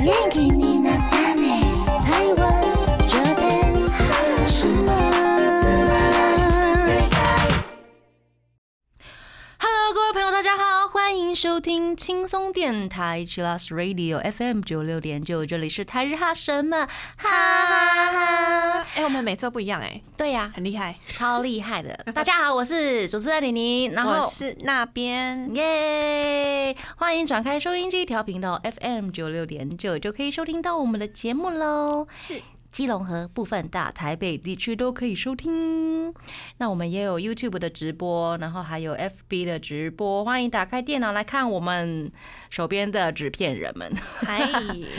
念给你。收听轻松电台 c h i l a s Radio FM 九六点九，这里是台日哈什么，哈哈哈！哎，我们每次都不一样哎，对呀，很厉害，超厉害的。大家好，我是主持人李妮，然后是那边耶。欢迎转开收音机，调频道 FM 九六点九，就可以收听到我们的节目喽。是。基隆和部分大台北地区都可以收听。那我们也有 YouTube 的直播，然后还有 FB 的直播，欢迎打开电脑来看我们手边的纸片人们。还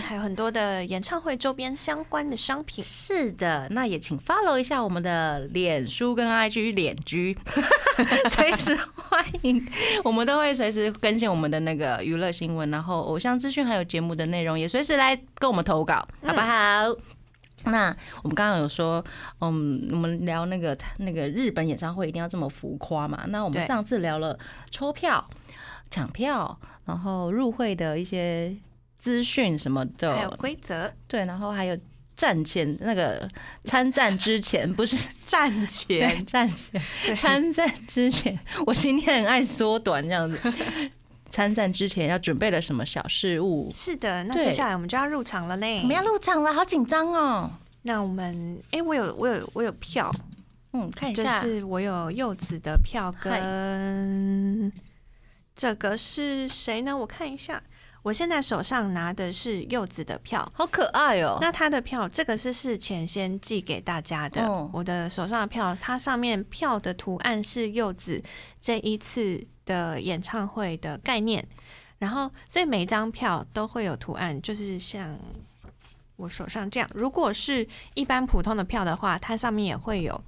还有很多的演唱会周边相关的商品。是的，那也请 follow 一下我们的脸书跟 IG 脸居，随时欢迎。我们都会随时更新我们的那个娱乐新闻，然后偶像资讯，还有节目的内容，也随时来跟我们投稿，好不好？那我们刚刚有说，嗯，我们聊那个那个日本演唱会一定要这么浮夸嘛？那我们上次聊了抽票、抢票，然后入会的一些资讯什么的，还有规则，对，然后还有战前那个 参战之前，不是战前战前参战之前，我今天很爱缩短这样子。参战之前要准备了什么小事物？是的，那接下来我们就要入场了嘞。我们要入场了，好紧张哦！那我们，哎，我有，我有，我有票。嗯，看一下，是我有柚子的票，跟这个是谁呢？我看一下，我现在手上拿的是柚子的票，好可爱哦。那他的票，这个是事前先寄给大家的。我的手上的票，它上面票的图案是柚子，这一次。的演唱会的概念，然后所以每一张票都会有图案，就是像我手上这样。如果是一般普通的票的话，它上面也会有，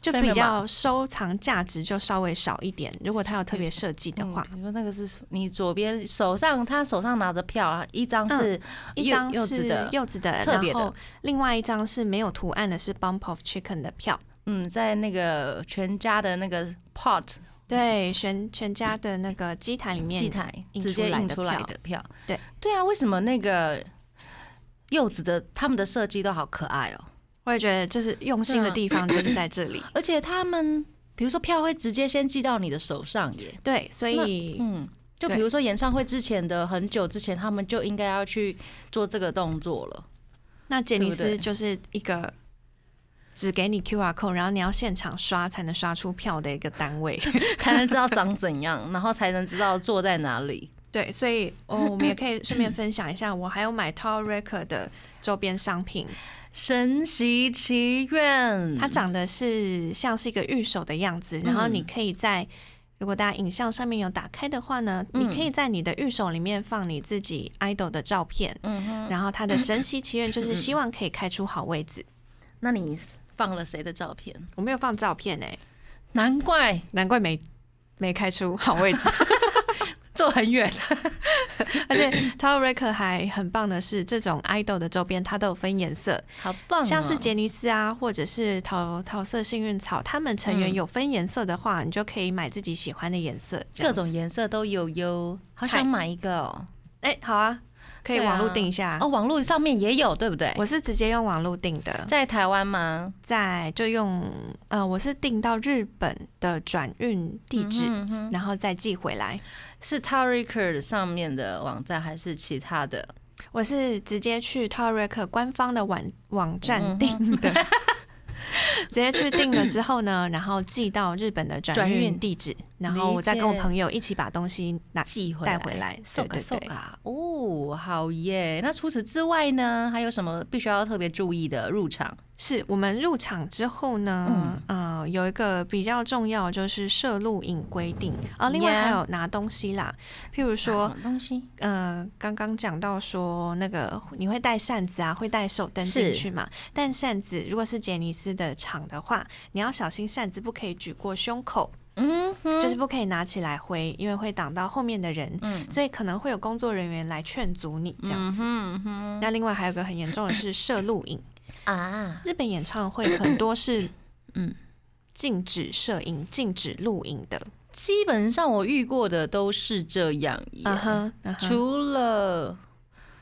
就比较收藏价值就稍微少一点。如果它有特别设计的话，你说那个是你左边手上他手上拿着票啊，一张是，一张柚子的柚子的，特别的，另外一张是没有图案的是 Bump of Chicken 的票，嗯，在那个全家的那个 Pot。对，全全家的那个机台里面，机台直接印出来的票，对对啊，为什么那个柚子的他们的设计都好可爱哦？我也觉得，就是用心的地方就是在这里。而且他们，比如说票会直接先寄到你的手上耶。对，所以嗯，就比如说演唱会之前的很久之前，他们就应该要去做这个动作了。那杰尼斯就是一个。只给你 Q R code，然后你要现场刷才能刷出票的一个单位，才能知道长怎样，然后才能知道坐在哪里。对，所以哦，我们也可以顺便分享一下，我还有买 Tall Record 的周边商品——神奇祈愿。它长得是像是一个玉手的样子，然后你可以在如果大家影像上面有打开的话呢，你可以在你的玉手里面放你自己爱豆的照片。嗯然后他的神奇祈愿就是 希望可以开出好位置。那你？放了谁的照片？我没有放照片哎，难怪难怪没没开出好位置，坐很远。而且 Tower Record 还很棒的是，这种 idol 的周边它都有分颜色，好棒。像是杰尼斯啊，或者是桃桃色幸运草，他们成员有分颜色的话，你就可以买自己喜欢的颜色，各种颜色都有哟。好想买一个哦！哎，好啊。可以网络订一下哦，网络上面也有，对不对？我是直接用网络订的，在台湾吗？在，就用呃，我是订到日本的转运地址，然后再寄回来。是 Tarek 上面的网站还是其他的？我是直接去 Tarek 官方的网网站订的。直接去订了之后呢，然后寄到日本的转运地址，然后我再跟我朋友一起把东西拿寄回带回来，对对对，哦，好耶。那除此之外呢，还有什么必须要特别注意的入场？是我们入场之后呢，嗯，有一个比较重要就是摄录影规定，啊，另外还有拿东西啦，譬如说东西，呃，刚刚讲到说那个你会带扇子啊，会带手灯进去嘛？但扇子如果是杰尼斯的。场的话，你要小心扇子不可以举过胸口，嗯，就是不可以拿起来挥，因为会挡到后面的人，嗯，所以可能会有工作人员来劝阻你这样子。嗯那另外还有个很严重的是摄录影啊，日本演唱会很多是嗯禁止摄影、禁止录影的，基本上我遇过的都是这样，除了。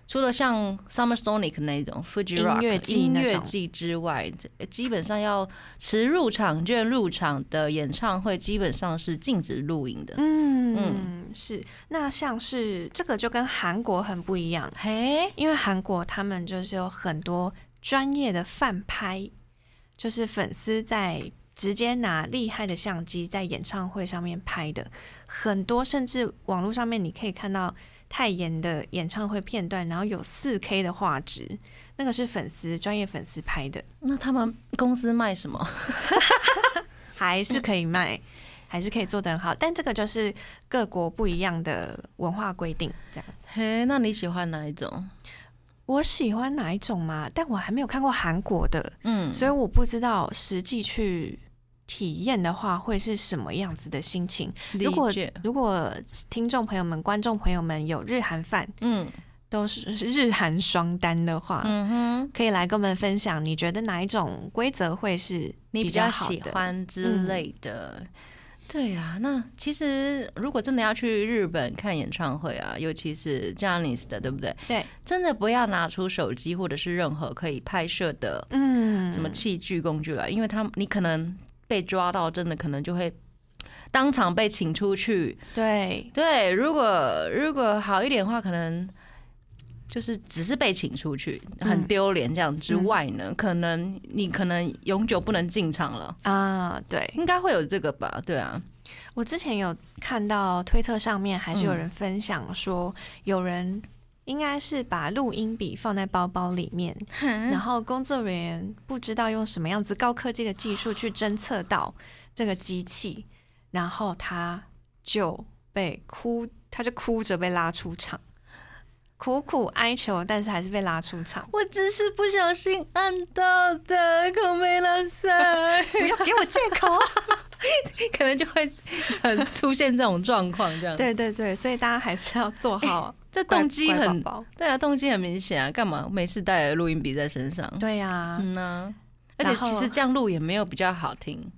除了像 Summer Sonic 那种 Fuji Rock 音乐音乐季之外，基本上要持入场券入场的演唱会，基本上是禁止录影的。嗯嗯，是。那像是这个就跟韩国很不一样，嘿，因为韩国他们就是有很多专业的饭拍，就是粉丝在直接拿厉害的相机在演唱会上面拍的，很多甚至网络上面你可以看到。泰妍的演唱会片段，然后有四 K 的画质，那个是粉丝专业粉丝拍的。那他们公司卖什么？还是可以卖，还是可以做得很好。但这个就是各国不一样的文化规定，这样。嘿，那你喜欢哪一种？我喜欢哪一种嘛？但我还没有看过韩国的，嗯，所以我不知道实际去。体验的话会是什么样子的心情？如果如果听众朋友们、观众朋友们有日韩饭，嗯，都是日韩双单的话，嗯哼，可以来跟我们分享，你觉得哪一种规则会是你比较喜欢之类的？对呀，那其实如果真的要去日本看演唱会啊，尤其是 Janes 的，对不对？对，真的不要拿出手机或者是任何可以拍摄的，嗯，什么器具工具来，因为他你可能。被抓到真的可能就会当场被请出去，对对。如果如果好一点的话，可能就是只是被请出去，很丢脸。这样之外呢，可能你可能永久不能进场了啊。对，应该会有这个吧？对啊。我之前有看到推特上面还是有人分享说，有人。应该是把录音笔放在包包里面，然后工作人员不知道用什么样子高科技的技术去侦测到这个机器，然后他就被哭，他就哭着被拉出场，苦苦哀求，但是还是被拉出场。我只是不小心按到的，可没了塞，不要给我借口啊！可能就会出现这种状况，这样。对对对，所以大家还是要做好。这动机很对啊，动机很明显啊，干嘛没事带录音笔在身上？对呀，嗯呐，而且其实这样录也没有比较好听，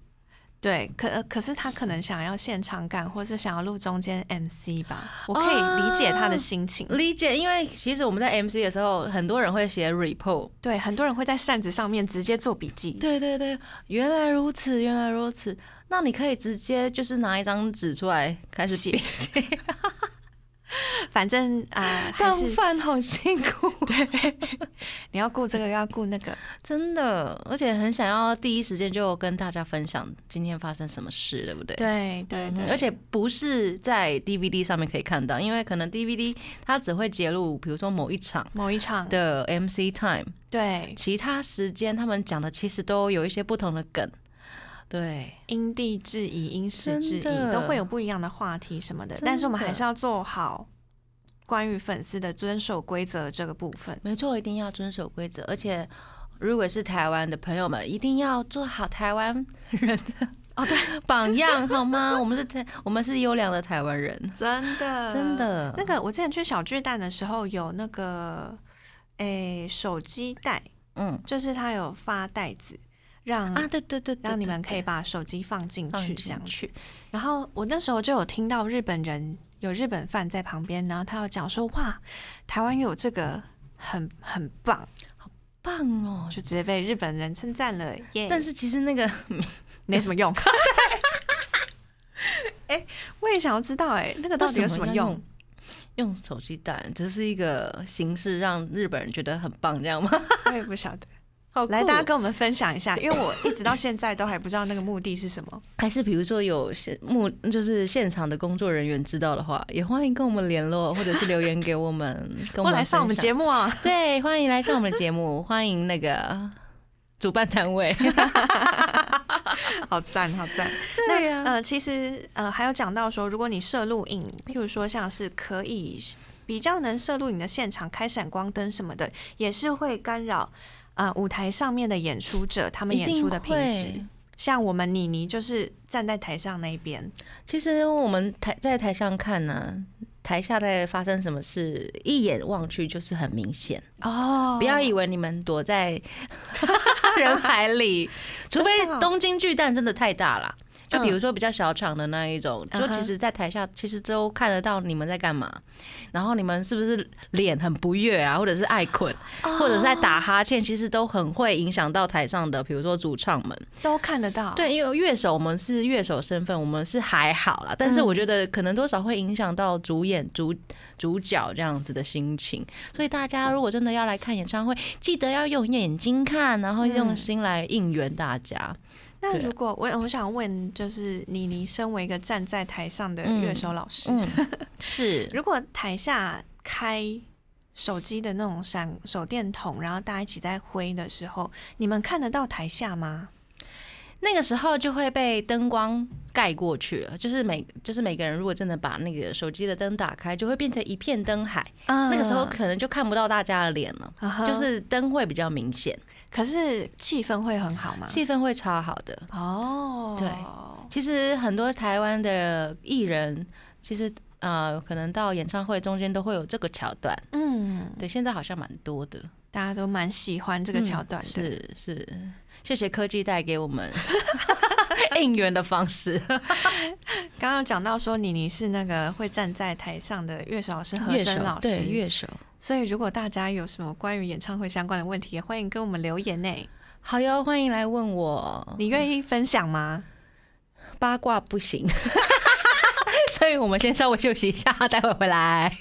对，可可是他可能想要现场感，或是想要录中间 MC 吧，我可以理解他的心情，理解，因为其实我们在 MC 的时候，很多人会写 report，对，很多人会在扇子上面直接做笔记，对对对，原来如此，原来如此，那你可以直接就是拿一张纸出来开始写。反正啊，当饭好辛苦。对，你要顾这个，要顾那个，真的，而且很想要第一时间就跟大家分享今天发生什么事，对不对？对对对。而且不是在 DVD 上面可以看到，因为可能 DVD 它只会揭录，比如说某一场、某一场的 MC time。对，其他时间他们讲的其实都有一些不同的梗。对，因地制宜、因时制宜，都会有不一样的话题什么的。但是我们还是要做好。关于粉丝的遵守规则这个部分，没错，一定要遵守规则。而且，如果是台湾的朋友们，一定要做好台湾人的哦，对，榜样好吗？我们是台，我们是优良的台湾人，真的，真的。那个我之前去小巨蛋的时候，有那个诶手机袋，嗯，就是他有发袋子，让啊，对对对，让你们可以把手机放进去，这样去。然后我那时候就有听到日本人。有日本饭在旁边，然后他要讲说哇，台湾有这个很很棒，好棒哦，就直接被日本人称赞了耶。但是其实那个 没什么用。哎，我也想要知道，哎，那个到底有什么用？用手机蛋只是一个形式，让日本人觉得很棒，这样吗？我也不晓得。好，来，大家跟我们分享一下，因为我一直到现在都还不知道那个目的是什么。还是比如说有现目，就是现场的工作人员知道的话，也欢迎跟我们联络，或者是留言给我们。我们来上我们节目啊！对，欢迎来上我们的节目，欢迎那个主办单位。好赞，好赞！对呃，其实呃，还有讲到说，如果你摄录影，譬如说像是可以比较能摄录影的现场，开闪光灯什么的，也是会干扰。啊！舞台上面的演出者，他们演出的品质，像我们妮妮就是站在台上那边。其实我们台在台上看呢，台下在发生什么事，一眼望去就是很明显哦。不要以为你们躲在 人海里，除非东京巨蛋真的太大了。就比如说比较小场的那一种，说其实在台下其实都看得到你们在干嘛，然后你们是不是脸很不悦啊，或者是爱困，或者在打哈欠，其实都很会影响到台上的，比如说主唱们都看得到。对，因为乐手我们是乐手身份，我们是还好啦，但是我觉得可能多少会影响到主演、主主角这样子的心情。所以大家如果真的要来看演唱会，记得要用眼睛看，然后用心来应援大家。那如果我我想问，就是妮妮身为一个站在台上的乐手老师，是如果台下开手机的那种闪手电筒，然后大家一起在挥的时候，你们看得到台下吗？那个时候就会被灯光盖过去了，就是每就是每个人如果真的把那个手机的灯打开，就会变成一片灯海。那个时候可能就看不到大家的脸了，就是灯会比较明显。可是气氛会很好吗？气氛会超好的哦。对，其实很多台湾的艺人，其实呃，可能到演唱会中间都会有这个桥段。嗯，对，现在好像蛮多的，大家都蛮喜欢这个桥段的。是是，谢谢科技带给我们 应援的方式。刚刚讲到说，妮妮是那个会站在台上的乐手，是和声老师，乐手。所以，如果大家有什么关于演唱会相关的问题，欢迎跟我们留言呢。好哟，欢迎来问我，你愿意分享吗？八卦不行，所以我们先稍微休息一下，待会回来。